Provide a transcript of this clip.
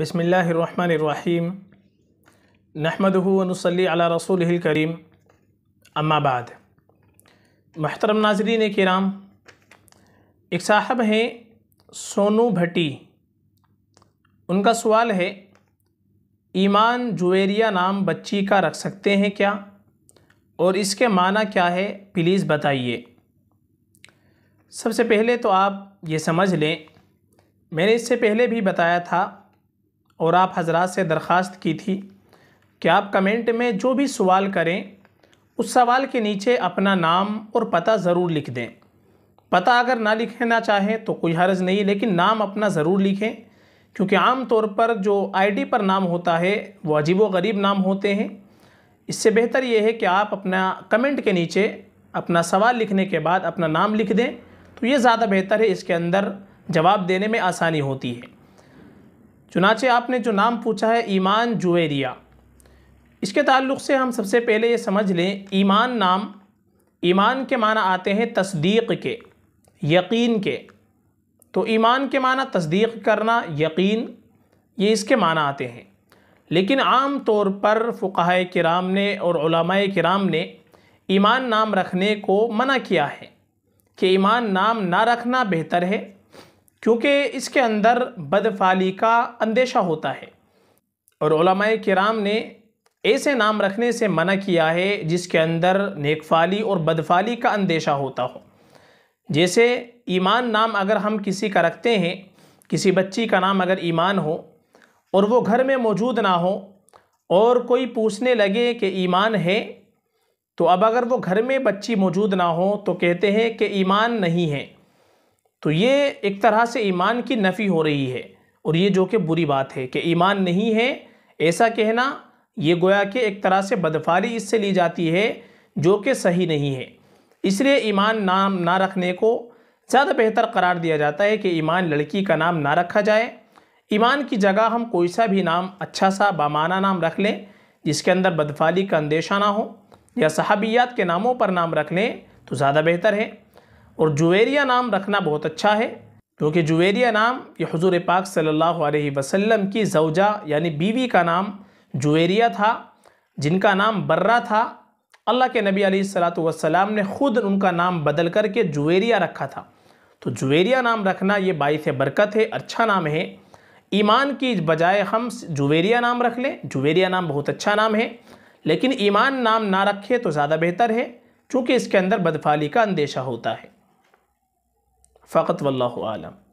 बसमीम नहमदनसली अला रसूल करीम अम्माबाद महतरम नाजरीन कराम एक साहब हैं सोनू भट्टी उनका सवाल है ईमान जुवेरिया नाम बच्ची का रख सकते हैं क्या और इसके माना क्या है प्लीज़ बताइए सबसे पहले तो आप ये समझ लें मैंने इससे पहले भी बताया था और आप हजरात से दरख्वास्त की थी कि आप कमेंट में जो भी सवाल करें उस सवाल के नीचे अपना नाम और पता ज़रूर लिख दें पता अगर ना लिखना चाहें तो कोई हर्ज नहीं लेकिन नाम अपना ज़रूर लिखें क्योंकि आम तौर पर जो आईडी पर नाम होता है वो अजीब व गरीब नाम होते हैं इससे बेहतर ये है कि आप अपना कमेंट के नीचे अपना सवाल लिखने के बाद अपना नाम लिख दें तो ये ज़्यादा बेहतर है इसके अंदर जवाब देने में आसानी होती है चुनाचे आपने जो नाम पूछा है ईमान जुवेरिया इसके ताल्लुक से हम सबसे पहले ये समझ लें ईमान नाम ईमान के माना आते हैं तस्दीक के यकीन के तो ईमान के माना तस्दीक करना यकीन ये इसके माना आते हैं लेकिन आम तौर पर फ़ुकाह कराम ने और कराम ने ईमान नाम रखने को मना किया है कि ईमान नाम ना रखना बेहतर है क्योंकि इसके अंदर बदफाली का अंदेशा होता है और कराम ने ऐसे नाम रखने से मना किया है जिसके अंदर नेकफाली और बदफाली का अंदेशा होता हो जैसे ईमान नाम अगर हम किसी का रखते हैं किसी बच्ची का नाम अगर ईमान हो और वो घर में मौजूद ना हो और कोई पूछने लगे कि ईमान है तो अब अगर वो घर में बच्ची मौजूद ना हो तो कहते हैं कि ईमान नहीं है तो ये एक तरह से ईमान की नफ़ी हो रही है और ये जो कि बुरी बात है कि ईमान नहीं है ऐसा कहना ये गोया कि एक तरह से बदफारी इससे ली जाती है जो कि सही नहीं है इसलिए ईमान नाम ना रखने को ज़्यादा बेहतर करार दिया जाता है कि ईमान लड़की का नाम ना रखा जाए ईमान की जगह हम कोई सा भी नाम अच्छा सा बामाना नाम रख लें जिसके अंदर बदफाली का अंदेशा ना हो या सहाबियात के नामों पर नाम रख लें तो ज़्यादा बेहतर है और जुवेरिया नाम रखना बहुत अच्छा है क्योंकि जुवेरिया नाम ये हजूर पाक सल्लल्लाहु अलैहि वसल्लम की जवजा यानी बीवी का नाम जुवेरिया था जिनका नाम बर्रा था अल्लाह के नबी सलाम ने ख़ुद उनका नाम बदल करके जुवेरिया रखा था तो जुवेरिया नाम रखना ये बाईस बरकत है अच्छा नाम है ईमान की बजाय हम जुवेरिया नाम रख लें जुवेरिया नाम बहुत अच्छा नाम है लेकिन ईमान नाम ना रखे तो ज़्यादा बेहतर है क्योंकि इसके अंदर बदफाली का अंदेशा होता है فقط والله أعلم